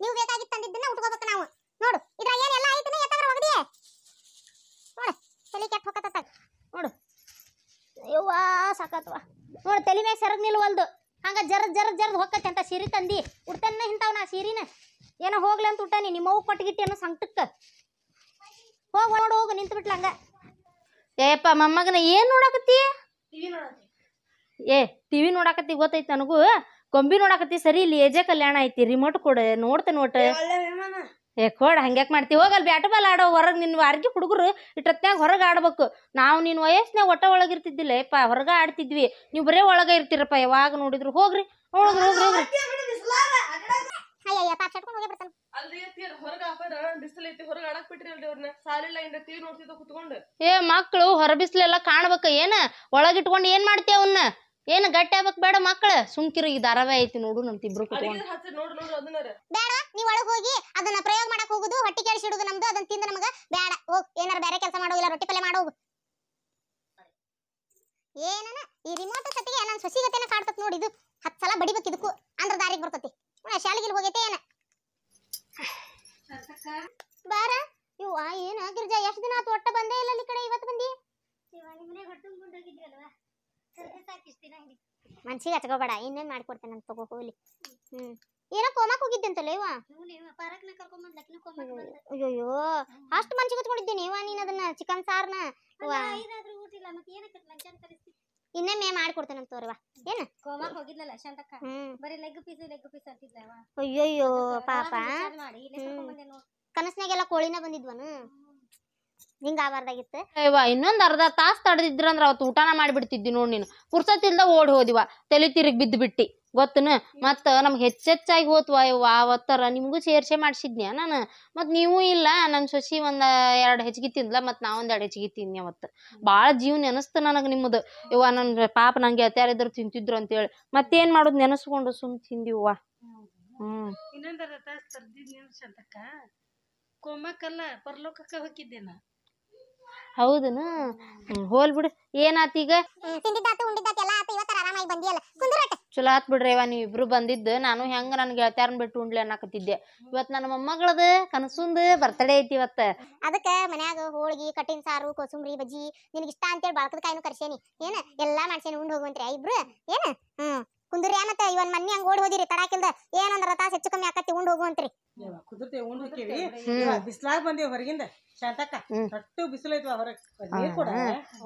ನೀವು ಬೇಕಾಗಿ ತಂದಿದ್ದನ್ನ ಉಟ್ಕೋಬೇಕು ನಾವು ನೋಡು ಇದ್ರ ಏನೆಲ್ಲ ಎಲ್ಲ ಯಾಕಂದ್ರೆ ಎತ್ತಂದ್ರ ಒಗದಿ ನೋಡು ತಲೆ ಕೆಟ್ಟ ಹೋಗತ್ತ ನೋಡು ಅಯ್ಯವ್ವ ಸಾಕತ್ವ ನೋಡು ತಲೆ ಮೇಲೆ ಸರಗ್ ನಿಲ್ವಲ್ದು ಹಂಗ ಜರ ಜರದ್ ಜರದ್ ಹೋಗತ್ತೆ ಅಂತ ಸೀರೆ ತಂದಿ ಉಡ್ತಾನ ಇಂತಾವ ನಾ ಸೀರಿನ ಏನೋ ಹೋಗ್ಲಿ ಅಂತ ಉಟ್ಟಾನಿ ನಿಮ್ಮ ಅವು ಕೊಟ್ಟಿಗಿಟ್ಟಿ ಏನೋ ಸಂಕಟಕ್ಕ ಹೋಗ ನೋಡು ಹೋಗು ನಿಂತು ಬಿಟ್ಲ ಹಂಗ ಏಪ್ಪ ಮೊಮ್ಮಗನ ಏನ್ ನೋಡಕತ್ತಿ ಏ ಟಿವಿ ನೋಡಕತ್ತಿ ಗೊತ್ತೈತಿ ನನಗೂ ಕೊಂಬಿ ನೋಡಾಕತ್ತಿ ಸರಿ ಇಲ್ಲಿ ಏಜೆ ಕಲ್ಯಾಣ ಐತಿ ರಿಮೋಟ್ ಕೊಡ ನೋಡ್ತೆ ನೋಟ ಏ ಕೊಡ ಹಂಗ್ಯಾಕ್ ಮಾಡ್ತಿ ಹೋಗಲ್ ಬ್ಯಾಟ್ ಬಾಲ್ ಆಡೋ ಹೊರಗ್ ನಿನ್ ಅರ್ಗಿ ಹುಡುಗರು ಇಟ್ಟತ್ನ್ಯಾಗ ಹೊರಗೆ ಆಡ್ಬೇಕು ನಾವು ನಿನ್ ವಯಸ್ಸಿನಾಗ ಒಟ್ಟ ಒಳಗೆ ಇರ್ತಿದ್ದಿಲ್ಲ ಆಡ್ತಿದ್ವಿ ನೀವು ಬರೇ ಒಳಗೆ ಇರ್ತೀರಪ್ಪ ಯಾವಾಗ ನೋಡಿದ್ರು ಹೋಗ್ರಿ ಹೋಗ್ರಿ ಹೋಗ್ರಿ ಹೋಗ್ರಿ ಏ ಮಕ್ಕಳು ಹೊರ ಬಿಸಿಲೆಲ್ಲ ಕಾಣ್ಬೇಕ ಏನ ಒಳಗಿಟ್ಕೊಂಡು ಏನ್ ಮಾಡ್ತೀಯ ಅವನ್ನ ಏನು ಗಟ್ಟಿ ಆಗ್ಬೇಕು ಬೇಡ ಮಕ್ಕಳ ಸುಮ್ಕಿರು ಈ ಧಾರಾವಾಹಿ ಐತಿ ನೋಡು ನಮ್ದು ಇಬ್ರು ಬೇಡ ನೀವ್ ಒಳಗ್ ಹೋಗಿ ಅದನ್ನ ಪ್ರಯೋಗ ಮಾಡಕ್ ಹೋಗುದು ಹೊಟ್ಟಿ ಕೇಳಿಸಿಡುದು ನಮ್ದು ಅದನ್ನ ತಿಂದ ನಮಗ ಬೇಡ ಹೋಗ್ ಏನಾರ ಬೇರೆ ಕೆಲಸ ಮಾಡೋಗಿಲ್ಲ ರೊಟ್ಟಿ ಪಲ್ಯ ಮಾಡೋಗು ಏನನ ಈ ರಿಮೋಟ್ ಸತ್ತಿಗೆ ನನ್ನ ಸೊಸಿಗತೆನ ಕಾಡ್ತತ್ ನೋಡಿ ಇದು ಹತ್ ಸಲ ಬಡಿಬೇಕು ಇದಕ್ಕೂ ಅಂದ್ರ ದಾರಿಗೆ ಬರ್ತತಿ ಶಾಲೆಗೆ ಹೋಗೈತೆ ಏನ ಬಾರ ಇವ ಏನ ಗಿರ್ಜಾ ಎಷ್ಟ್ ದಿನ ಆತು ಒಟ್ಟ ಬಂದೇ ಇಲ್ಲ ಈ ಕಡೆ ಇವತ್ತು ಬಂದಿ ಮನ್ಸಿಗೆ ಹಚ್ಕೋಬೇಡ ಇನ್ನೇನ್ ಮಾಡ್ಕೊಡ್ತೇನೆ ಅಂತ ತಗೋ ಹೋಗ್ಲಿ ಹ್ಮ್ ಏನೋ ಕೋಮಾಕ್ ಹೋಗಿದ್ದಂತಲ್ಲ ಅಯ್ಯೋ ಅಷ್ಟು ಮನ್ಸಿಗೆ ಹಚ್ಕೊಂಡಿದ್ದೀನಿ ನೀನ್ ಅದನ್ನ ಚಿಕನ್ ಸಾರ್ನ ಮೇ ಮಾಡ್ಕೊಡ್ತೇನೆ ಅಂತ ತೋರಿವಾ ಪಾಪ ಕನಸ್ನಾಗೆಲ್ಲ ಕೋಳಿನ ಬಂದಿದ್ವನು ನಿಂಗ ಆಬಾರ್ದಾಗಿತ್ತು ಇನ್ನೊಂದ್ ಅರ್ಧ ತಾಸ್ ಅಂದ್ರ ಅವತ್ತು ಊಟನ ಮಾಡ್ಬಿಡ್ತಿದ್ದಿ ನೋಡ್ ನೀನು ಪುರ್ಸತ್ತಿಲ್ದ ಓಡ್ ಹೋದಿವ ತಲೆ ತಿರುಗಿ ಬಿದ್ದು ಬಿಟ್ಟಿ ಗೊತ್ತನ ಮತ್ತ ನಮ್ಗೆ ಹೆಚ್ಚೆಚ್ಚಾಗಿ ಹೋತ್ವ ಇವ ಅವತ್ತರ ನಿಮ್ಗೂ ಸೇರ್ಸೆ ಮಾಡ್ಸಿದ್ನ್ಯ ನಾನು ಮತ್ ನೀವು ಇಲ್ಲ ನನ್ ಸೊಸಿ ಒಂದ್ ಎರಡ್ ಹೆಚ್ಚಿಗೆ ತಿಂದ್ಲ ಮತ್ ನಾ ಒಂದ್ ಎರಡ್ ಹೆಚ್ಚಿಗೆ ತಿನ್ನಿ ಅವತ್ತು ಬಾಳ ಜೀವ ನೆನಸ್ತ ನನಗ್ ನಿಮ್ಮದು ಇವ ನನ್ ಪಾಪ ನಂಗೆ ಗೆಳತ್ಯಾರ ತಿಂತಿದ್ರು ಅಂತೇಳಿ ಮತ್ತೇನ್ ಮಾಡೋದ್ ನೆನಸ್ಕೊಂಡು ಸುಮ್ ತಿಂದಿವ್ವ ಹ್ಮ್ ಇನ್ನೊಂದರ ತಾಸು ಪರಲೋಕಕ್ಕ ಹೌದನು ಹೋಲ್ ಬಿಡು ಏನಾತ ಈಗ ತಿಂದಿದ್ದಾತು ಉಂಡಿದ್ದಾತು ಎಲ್ಲ ಆತು ಇವತ್ತರ ಬಂದಿಯಲ್ಲ ಚಲೋ ಆತ್ ಬಿಡ್ರಿವ ನೀವಿಬ್ರು ಬಂದಿದ್ದು ನಾನು ಹೆಂಗ ನನ್ನ ಗೆಳತ್ಯಾರನ್ ಬಿಟ್ಟು ಉಂಡ್ಲಿ ಅನ್ನಕತ್ತಿದ್ದೆ ಇವತ್ತು ನನ್ನ ಮೊಮ್ಮಗಳದ ಕನಸುಂದ ಬರ್ತಡೇ ಐತಿ ಇವತ್ತ ಅದಕ್ಕೆ ಮನ್ಯಾಗ ಹೋಳಿಗೆ ಕಟ್ಟಿನ ಸಾರು ಕೋಸುಂಬರಿ ಬಜ್ಜಿ ನಿನಗೆ ಇಷ್ಟ ಅಂತೇಳಿ ಬಾಳ್ಕದ ಕಾಯಿನೂ ಕರ್ಸೇನಿ ಏನ ಎಲ್ಲಾ ಮಾಡ್ಸೇನಿ ಉಂಡ್ ಹೋಗುವಂತ್ರಿ ಇಬ್ರು ಏನ ಹ್ಮ್ ಕುಂದ್ರಿ ಮತ್ತೆ ಇವನ್ ಮನ್ನಿ ಹಂಗ ಓಡಿ ಹೋದಿರಿ ತಡಾಕಿಲ್ದ ಏನಂದ್ರ ತಾಸ ಹೆಚ್ಚು ಕಮ್ಮಿ ಆಕತ್ತಿ ಉಂಡ್ ಹೋಗು ಅಂತ್ರಿ ಹೋಕ್ಕೇವಿ ಹೊರಗಿಂದ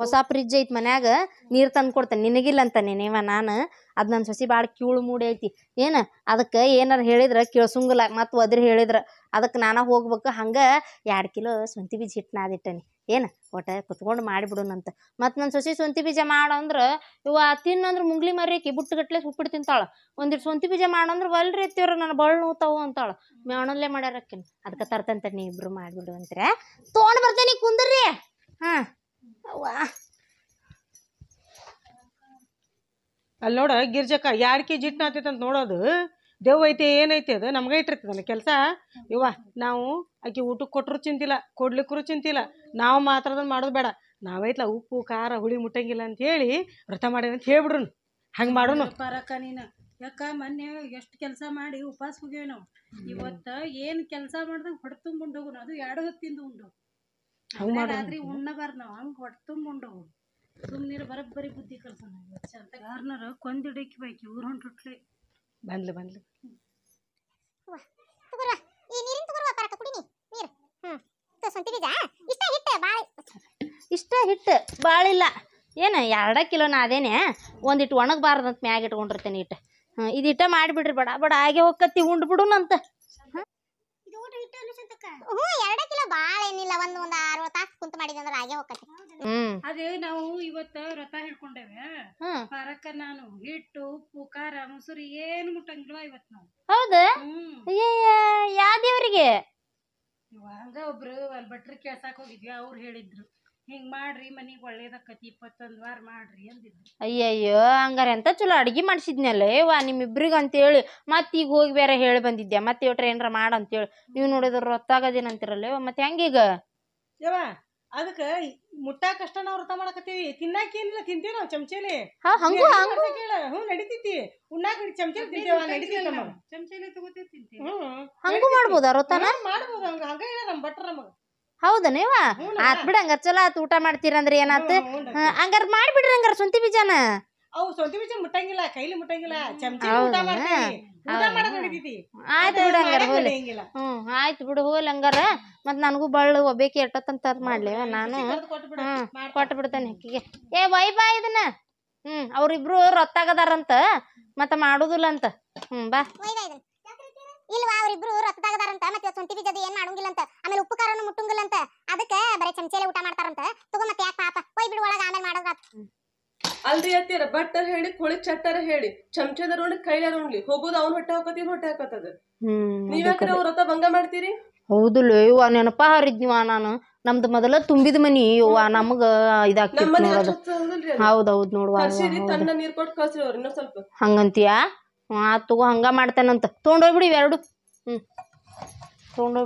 ಹೊಸ ಫ್ರಿಜ್ ಐತ್ ಮನ್ಯಾಗ ನೀರ್ ತಂದ್ ಕೊಡ್ತೇನೆ ನಿನಗಿಲ್ಲ ಅಂತ ನೀನೇವ ನಾನು ಅದ್ ನನ್ ಸಸಿ ಬಾಳ ಕೀಳು ಮೂಡಿ ಐತಿ ಏನ ಅದಕ್ಕ ಏನಾರ ಹೇಳಿದ್ರ ಕೇಳ್ಸಂಗಿಲ್ಲ ಮತ್ ಒದ್ರಿ ಹೇಳಿದ್ರ ಅದಕ್ ನಾನ ಹೋಗ್ಬೇಕು ಹಂಗ ಎರಡ್ ಕಿಲೋ ಸ್ವಂತಿ ಬೀಜ ಹಿಟ್ ನಾದಿಟ್ಟನಿ ಏನು ಒಟ್ಟ ಕುತ್ಕೊಂಡು ಅಂತ ಮತ್ತು ನನ್ನ ಸೊಸಿ ಸೊಂತಿ ಬೀಜ ಮಾಡಂದ್ರೆ ಇವ ತಿನ್ನಂದ್ರೆ ಮುಂಗ್ಲಿ ಮರಿಕಿ ಗಟ್ಲೆ ಸುಪ್ಪಿಟ್ಟು ತಿಂತಾಳೆ ಒಂದಿಟ್ಟು ಸೊಂತಿ ಬೀಜ ಮಾಡಂದ್ರೆ ಒಲ್ರಿ ಎತ್ತಿವ್ರ ನನ್ನ ಬಳ್ಳು ನೋತಾವು ಅಂತಾಳೆ ಮೇಣಲ್ಲೇ ಮಾಡ್ಯಾರಕ್ಕಿನ ಅದಕ್ಕೆ ತರ್ತಂತ ನೀ ಇಬ್ರು ಮಾಡಿಬಿಡು ಅಂತೀರ ತೊಗೊಂಡು ಬರ್ತೇನೆ ಕುಂದ್ರಿ ಹಾಂ ಅವ್ವಾ ಅಲ್ಲಿ ನೋಡ ಗಿರ್ಜಕ್ಕ ಎರಡು ಕೆ ಜಿಟ್ನ ಅಂತ ನೋಡೋದು ದೇವ್ ಐತೆ ಏನೈತೆ ಅದು ನಮ್ಗೆ ಇಟ್ಟಿರ್ತದಲ್ಲ ಕೆಲಸ ಇವ ನಾವು ಆಕೆ ಊಟಕ್ಕೆ ಕೊಟ್ಟರು ಚಿಂತಿಲ್ಲ ಕೊಡ್ಲಿಕ್ಕೂ ಚಿಂತಿಲ್ಲ ನಾವು ಮಾತ್ರ ಅದನ್ನು ಮಾಡೋದು ಬೇಡ ನಾವೈತ್ಲ ಉಪ್ಪು ಖಾರ ಹುಳಿ ಮುಟ್ಟಂಗಿಲ್ಲ ಅಂತ ಹೇಳಿ ವ್ರತ ಮಾಡೇನ ಅಂತ ಹೇಳ್ಬಿಡ್ರು ಹಂಗೆ ಮಾಡೋನು ಪರಕ ನೀನು ಯಾಕ ಮೊನ್ನೆ ಎಷ್ಟು ಕೆಲಸ ಮಾಡಿ ಉಪವಾಸ ಹೋಗಿವೆ ನಾವು ಇವತ್ತು ಏನು ಕೆಲಸ ಮಾಡ್ದಂಗ ಹೊಟ್ಟೆ ತುಂಬ ಅದು ಎರಡು ಹೊತ್ತಿಂದ ಉಂಡು ಮಾಡಿ ರಾತ್ರಿ ಉಣ್ಣಬಾರ್ದು ನಾವು ಹಂಗೆ ಹೊಟ್ಟೆ ತುಂಬ ಉಂಡೋಗು ಸುಮ್ಮನೆ ಬರಬ್ಬರಿ ಬುದ್ಧಿ ಕಲ್ಸೋಣ ಅಂತ ಗಾರ್ನರು ಕೊಂದಿಡಕ್ಕೆ ಬೈಕಿ ಊರ್ ಬಂದ್ಲು ಬಂದ್ಲು ತಗೋರ ಈ ನೀರಿನ ತಗೋರ ಪರಕ ಕುಡಿನಿ ನೀರು ಹ್ಮ್ ಸೊಂತಿ ಬೀಜ ಇಷ್ಟ ಹಿಟ್ಟು ಬಾಳೆ ಇಷ್ಟ ಹಿಟ್ಟು ಬಾಳಿಲ್ಲ ಏನು ಎರಡ ಕಿಲೋನ ಅದೇನೆ ಒಂದಿಟ್ಟು ಒಣಗಬಾರ್ದು ಅಂತ ಮ್ಯಾಗ ಇಟ್ಕೊಂಡಿರ್ತೀನಿ ಇಟ್ಟು ಹಾಂ ಇದು ಇಟ್ಟ ಮಾಡಿಬಿಡ್ರಿ ಬಡ ಬಡ ಹಾಗೆ ಹೋಗತ್ತಿ ಉಂಡು ಬಿಡುನಂತ ಹ್ಞೂ ಎರಡ ಕಿಲೋ ಭಾಳ ಏನಿಲ್ಲ ಒಂದು ಒಂದು ಆರು ತಾಸು ಕುಂತ ಮಾಡಿದ್ರೆ ಹಾಗೆ ಹೋಗತ್ತಿ ಹ್ಞೂ ಅದೇ ನಾವು ಇವತ್ತು ವ್ರತ ಹಿಡ್ಕೊಂಡೇವೆ ಅಕ್ಕ ನಾನು ಹಿಟ್ಟು ಉಪ್ಪು ಖಾರ ಮೊಸರು ಏನು ಮುಟ್ಟಂಗಿಲ್ವ ಇವತ್ತು ನಾವು ಹೌದು ಯಾವ ದೇವ್ರಿಗೆ ಒಂದು ಒಬ್ರು ಅಲ್ಲಿ ಭಟ್ರ ಕೆಲ್ಸಕ್ಕೆ ಹೋಗಿದ್ವಿ ಅವ್ರು ಹೇಳಿದ್ರು ಹಿಂಗ್ ಮಾಡ್ರಿ ಮನಿಗೆ ಒಳ್ಳೇದಕ್ಕತಿ ಇಪ್ಪತ್ತೊಂದು ವಾರ ಮಾಡ್ರಿ ಅಂದಿದ್ರು ಅಯ್ಯಯ್ಯೋ ಹಂಗಾರೆ ಅಂತ ಚಲೋ ಅಡ್ಗೆ ಮಾಡಿಸಿದ್ನಲ್ಲ ಏವಾ ನಿಮ್ಮಿಬ್ರಿಗೆ ಅಂತೇಳಿ ಮತ್ತೆ ಈಗ ಹೋಗಿ ಬೇರೆ ಹೇಳಿ ಬಂದಿದ್ದೆ ಮತ್ತೆ ಏಟ್ರ ಏನಾರ ಮಾಡು ಅಂತೇಳಿ ನೀವು ನೋಡಿದ್ರೆ ರೊತ್ತಾಗದೇನಂತಿರಲ್ಲ ಮತ್ತೆ ಹೆಂಗೀಗ ಯವ್ವ ಅದಕ್ಕೆ ಮುಟ್ಟಾಕಷ್ಟ ನಾವು ವ್ರತ ಮಾಡಕತ್ತೀವಿ ಏನಿಲ್ಲ ತಿಂತೀವಿ ನಾವು ಚಮಚೇಲಿ ಹಾ ಕೇಳ ಹ್ಞೂ ನಡಿತೈತಿ ಉಣ್ಣಾಕ ಚಮಚೇಲಿ ತಿಂತೀವಿ ನಡಿತೈತಿ ತಗೋತೀವಿ ತಿಂತೀವಿ ಹಂಗೂ ಮಾಡ್ಬೋದಾ ವ್ರತನ ಮಾಡ್ಬೋದು ಹಂಗ ಹಂಗ ಹೇಳ ನಮ್ಮ ಭಟ್ರ ನಮಗೆ ಹೌದನೇವ ಆತ್ ಬಿಡ ಹಂಗಾರ ಚಲೋ ಆತ್ ಊಟ ಮಾಡ್ತೀರಂದ್ರೆ ಏನಾತ್ ಹಂಗಾರ ಮಾಡ್ಬಿಡ್ರಿ ಹಂಗಾರ ಶುಂಠಿ ಬೀಜನ ಅವು ಸ್ವಂತ ಬೀಜ ಮುಟ್ಟಂಗಿಲ್ಲ ಕೈಲಿ ಮುಟ್ಟಂಗಿಲ್ಲ ಚಮಚಿ ಊಟ ಮಾಡ್ತೀನಿ ಊಟ ಮಾಡೋದ್ ನಡೀತೈತಿ ಆಯ್ತು ಬಿಡು ಹಂಗಾರ ಹೋಲಿ ನಡೆಯಂಗಿಲ್ಲ ಹ್ಮ್ ಬಿಡು ಹೋಲ್ ಹಂಗಾರ ಮತ್ ನನಗೂ ಬಳ್ಳು ಒಬ್ಬೇಕಿ ಎಟ್ಟತ್ತಂತ ಅದ್ ಮಾಡ್ಲೇವ ನಾನು ಕೊಟ್ಬಿಡು ಹ್ಮ್ ಕೊಟ್ಟು ಬಿಡ್ತೇನೆ ಅಕ್ಕಿಗೆ ಏ ವೈ ಬಾ ಇದನ್ನ ಹ್ಮ್ ಅವ್ರಿಬ್ರು ರೊತ್ತಾಗದಾರಂತ ಮತ್ತ ಮಾಡುದಿಲ್ಲ ಅಂತ ಹ್ಮ್ ಬಾ ಇಲ್ವಾ ಅವ್ರಿಬ್ರು ರೊಕ್ಕದಾಗದಾರಂತ ಮತ್ತೆ ಸ್ವಂತಿ ಬೀಜದ ಏನ್ ಮಾಡಂಗಿಲ್ಲ ಅಂತ ಆಮೇಲೆ ಉಪ್ಪು ಖಾರನು ಮುಟ್ಟಂಗಿಲ್ಲ ಅಂತ ಅದಕ್ಕೆ ಬರೀ ಚಮಚೆಲೆ ಊಟ ಅಲ್ರಿ ಅತ್ತಿಯರ ಬಟ್ಟರ್ ಹೇಳಿ ಕೋಳಿ ಚಟ್ಟರ ಹೇಳಿ ಚಮಚದ ಉಂಡ್ ಕೈಲಾರ ಉಂಡ್ಲಿ ಹೋಗೋದು ಅವ್ನ ಹೊಟ್ಟೆ ಹಾಕೋತಿ ಹೊಟ್ಟೆ ಹಾಕೋತದ ನೀವ್ಯಾಕ್ರೆ ಅವ್ರ ರಥ ಭಂಗ ಮಾಡ್ತೀರಿ ಹೌದಿಲ್ಲ ಯವ್ವ ನೆನಪ ಹಾರಿದ್ನಿವ ನಾನು ನಮ್ದು ಮೊದಲ ತುಂಬಿದ ಮನಿ ಯವ್ವ ನಮಗ ಇದಾಗ್ತಿತ್ತು ಹೌದು ಹೌದು ನೋಡುವ ಕರ್ಸಿರಿ ತನ್ನ ನೀರ್ ಕೊಟ್ಟು ಕಳ್ಸಿರಿ ಸ್ವಲ್ಪ ಹಂಗಂತೀಯಾ ಹ್ಮ್ ಆತ್ ತಗೋ ಹಂಗ ಮಾಡ್ತೇನಂತ ತೊಗೊಂಡೋಗ್ಬಿಡಿ ಇವೆರಡು ಹ್ಮ್ ತೊಗೊಂಡು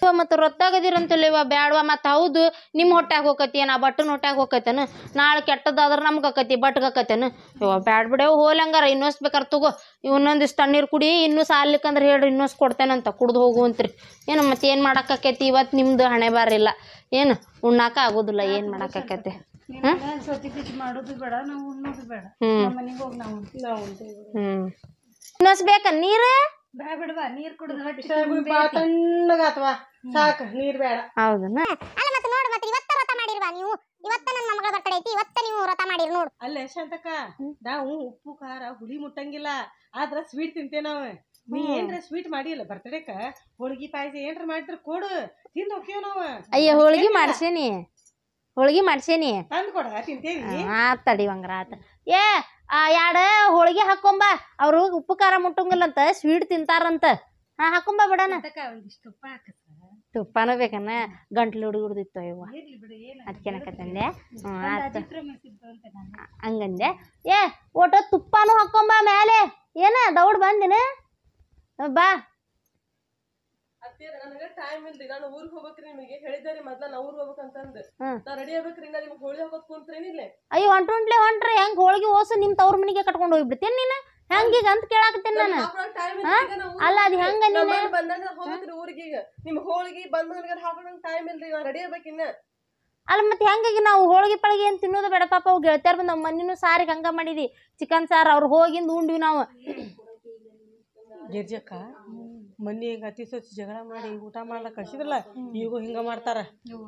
ತೊಗೊಂಡೋಗ್ಬಿಡ ಮತ್ತು ರೊತ್ತಾಗದಿರಂತಲೇವ ಬ್ಯಾಡವಾ ಮತ್ತು ಹೌದು ನಿಮ್ಮ ಹೊಟ್ಟಾಗ ಹೋಗತಿ ನಾ ಬಟ್ಟನ್ ಹೊಟ್ಟ್ಯಾಗ ಹೋಗತ್ತೇನು ನಾಳೆ ಕೆಟ್ಟದಾದ್ರೆ ನಮ್ಗೆ ಆಕತಿ ಬಟ್ಗಾಕತ್ತೇನು ಇವ ಬ್ಯಾಡ ಬಿಡೇವು ಹೋಲಂಗಾರ ಇನ್ನೊಸ್ ಬೇಕಾರೆ ತಗೋ ಇನ್ನೊಂದಿಷ್ಟು ತಣ್ಣೀರು ಕುಡಿ ಇನ್ನೂ ಸಾಲಿಕ್ಕಂದ್ರೆ ಹೇಳ್ರಿ ಇನ್ನೊಸ್ ಕೊಡ್ತೇನಂತ ಕುಡ್ದು ಹೋಗುವಂತ್ರಿ ಏನು ಮತ್ತೆ ಏನು ಮಾಡೋಕ್ಕಾಕೈತಿ ಇವತ್ತು ನಿಮ್ಮದು ಹಣೆ ಬಾರಿಲ್ಲ ಏನು ಉಣ್ಣಾಕ ಆಗೋದಿಲ್ಲ ಏನು ಮಾಡೋಕ್ಕಾಕೈತಿ ಮಾಡೋದು ಹ್ಞೂ ಹ್ಞೂ ಇನ್ನೊಸ್ ಬೇಕಾ ನೀರು ಬ್ಯಾಡ ಬಿಡವಾ ನೀರ್ ಕುಡಿದ್ರ ತಣ್ಣಗಾತವಾ ಸಾಕ ನೀರ್ ಬೇಡ ಹೌದನ ಅಲ್ಲ ಮತ್ತೆ ನೋಡು ಮತ್ತೆ ಇವತ್ತ ವ್ರತ ಮಾಡಿರ್ವಾ ನೀವು ಇವತ್ತ ನನ್ನ ಮಗಳ ಐತಿ ಇವತ್ತ ನೀವು ವ್ರತ ಮಾಡಿರ್ ನೋಡು ಅಲ್ಲ ಶಾಂತಕ್ಕ ನಾವು ಉಪ್ಪು ಖಾರ ಹುಳಿ ಮುಟ್ಟಂಗಿಲ್ಲ ಆದ್ರ ಸ್ವೀಟ್ ತಿಂತೇವೆ ನಾವು ನೀ ಏನ್ರ ಸ್ವೀಟ್ ಮಾಡಿಲ್ಲ ಬರ್ತಡೇಕ ಹೋಳಿಗೆ ಪಾಯಸ ಏನ್ರ ಮಾಡಿದ್ರ ಕೊಡು ತಿಂದು ಹೋಗ್ತೀವಿ ನಾವು ಅಯ್ಯೋ ಹೋಳಿಗೆ ಮಾಡ್ಸೇನಿ ಹೋಳಿಗೆ ಮಾಡ್ಸೇನಿ ತಂದು ಕೊಡ ತಿಂತೇವಿ ಆತ್ ತಡಿ ಹಂಗಾರ ಏ ಎರಡು ಹೋಳಿಗೆ ಹಾಕೊಂಬ ಅವರು ಉಪ್ಪು ಖಾರ ಅಂತ ಸ್ವೀಟ್ ತಿಂತಾರಂತ ಹಾ ಹಾಕೊಂಬ ಬಿಡಣ ತುಪ್ಪನೂ ಬೇಕನ ಗಂಟ್ಲು ಹುಡುಗಿ ಹುಡ್ದಿತ್ತು ಇವ ಹಂಗಂದೆ ಏ ಒಟ್ಟು ತುಪ್ಪನೂ ಹಾಕೊಂಬ ಮೇಲೆ ಏನ ದೌಡ್ ಬಂದಿನ ಬಾ ಅತ್ತಿಯರ ನನಗೆ ಟೈಮ್ ಇಲ್ರಿ ನಾನು ಊರಿಗೆ ಹೋಗ್ಬೇಕ್ರಿ ನಿಮಗೆ ಹೇಳಿದ್ದೆ ರೀ ಮೊದ್ಲ ನಾ ಊರಿಗೆ ಅಂತ ಹ್ಮ್. ನಾ ರೆಡಿ ಆಗ್ಬೇಕ್ರಿ ನಾ ನಿಮ್ಗೆ ಹೋಳಿ ಹೋಗ್ಬೇಕು ಕುಂತ್ರೇನಿ ಅಯ್ಯೋ ಅಯ್ಯ ಹೊಂಟೊಂಟ್ಲೆ ಹೊಂಟ್ರೆ ಹೆಂಗ್ ಹೋಳಿಗೆ ಓಸು ನಿಮ್ ತವ್ರ ಮನೆಗೆ ಕಟ್ಕೊಂಡು ನೀನ್ ನೀನು ಈಗ ಅಂತ ಕೇಳಾಕತ್ತೇನೆ ನಾನು ಅಲ್ಲ ಅದ್ ಹೆಂಗ ನೀನು ಬಂದ ಹೋಗ್ಬೇಕ್ರಿ ಊರಿಗೆ ಈಗ ನಿಮ್ ಹೋಳಿಗೆ ಬಂದ್ ನನಗೆ ಹಾಕೋಣ ಟೈಮ್ ಇಲ್ರಿ ನಾ ರೆಡಿ ಆಗ್ಬೇಕಿನ್ನ ಅಲ್ಲ ಮತ್ತೆ ಹೆಂಗಾಗಿ ನಾವು ಹೋಳಿಗೆ ಪಳಿಗೆ ಅಂತ ತಿನ್ನೋದು ಬೇಡ ಪಾಪ ಅವ್ ಗೆಳತಿಯರ್ ಬಂದ್ ನಮ್ಮ ಮನೇನು ಸಾರಿಗೆ ಹಂಗ ಮಾಡಿದಿ ಚಿಕನ್ ಸಾರ್ ಅವ್ರು ಹೋಗಿಂದ ಉಂಡ್ವಿ ನಾವು ಗಿರ್ಜಕ್ಕ ಮನ್ನಿಗೆ ಅತಿ ಸ್ವಚ್ಛ ಜಗಳ ಮಾಡಿ ಊಟ ಮಾಡ್ಲಕ್ಕ ಕಳ್ಸಿದ್ರಲ್ಲ ಈಗೂ ಹಿಂಗೆ ಮಾಡ್ತಾರೆ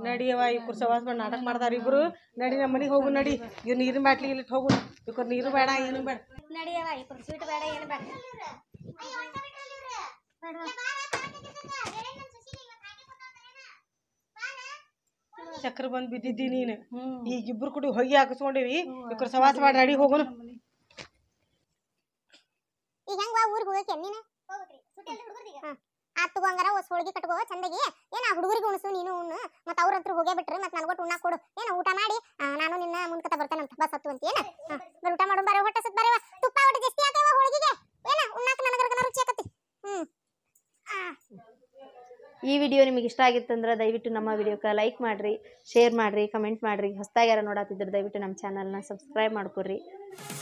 ನಡಿಯವ ಈ ಕುರ್ಸವಾಸ ಮಾಡಿ ನಾಟಕ ಮಾಡ್ತಾರೆ ಇಬ್ರು ನಡಿ ನಮ್ಮ ಮನೆಗೆ ಹೋಗು ನಡಿ ಇವ್ರು ನೀರು ಬಾಟ್ಲಿ ಇಲ್ಲಿ ಹೋಗು ಇವ್ರ ನೀರು ಬೇಡ ಏನು ಬೇಡ ನಡಿಯವ ಈ ಸ್ವೀಟ್ ಬೇಡ ಏನು ಬೇಡ ಚಕ್ರ ಬಂದು ಬಿದ್ದಿದ್ದಿ ನೀನು ಈಗ ಇಬ್ರು ಕೂಡ ಹೊಗೆ ಹಾಕಿಸ್ಕೊಂಡಿವಿ ಇವ್ರ ಸವಾಸ ಮಾಡಿ ನಡಿ ಹೋಗೋಣ ಈಗ ಹೆಂಗ್ ಊರಿಗೆ ಹೋಗಕ್ಕೆ ನೀನು ಆ ತಗೊಂಗಾರ ಹೊಸ ಹೋಳಿಗೆ ಕಟ್ಕೋ ಚಂದಗಿ ಏನ ಹುಡುಗರಿಗೆ ಉಣಸು ನೀನು ಉಣ್ಣು ಮತ್ತೆ ಅವ್ರ ಹತ್ರ ಹೋಗೇ ಬಿಟ್ರೆ ಮತ್ತೆ ನನಗೊಟ್ಟು ಉಣ್ಣ ಕೊಡು ಏನ ಊಟ ಮಾಡಿ ನಾನು ನಿನ್ನ ಮುಂದ್ಕತ ಬರ್ತೇನೆ ಅಂತ ಬಸ್ ಹತ್ತು ಅಂತ ಏನ ಬರ ಊಟ ಮಾಡೋ ಬರೋ ಹೊಟ್ಟೆ ಸುತ್ತ ಬರೋ ತುಪ್ಪ ಊಟ ಜಾಸ್ತಿ ಆತವ ಹೋಳಿಗೆಗೆ ಏನ ಉಣ್ಣಾಕ ನನಗರ್ಗನ ರುಚಿ ಆಕತಿ ಹ್ಮ್ ಈ ವಿಡಿಯೋ ನಿಮಗೆ ಇಷ್ಟ ಆಗಿತ್ತಂದ್ರೆ ದಯವಿಟ್ಟು ನಮ್ಮ ವಿಡಿಯೋಕ್ಕೆ ಲೈಕ್ ಮಾಡಿರಿ ಶೇರ್ ಮಾಡಿರಿ ಕಮೆಂಟ್ ಮಾಡಿರಿ ಹೊಸದಾಗ್ಯಾರ ನೋಡತ್ತಿದ್ರೆ ದಯವಿಟ್ಟು ನಮ್ಮ ಚಾನಲ್ನ ಸಬ್ಸ್ಕ್ರೈಬ್ ಮಾಡ್ಕೊರಿ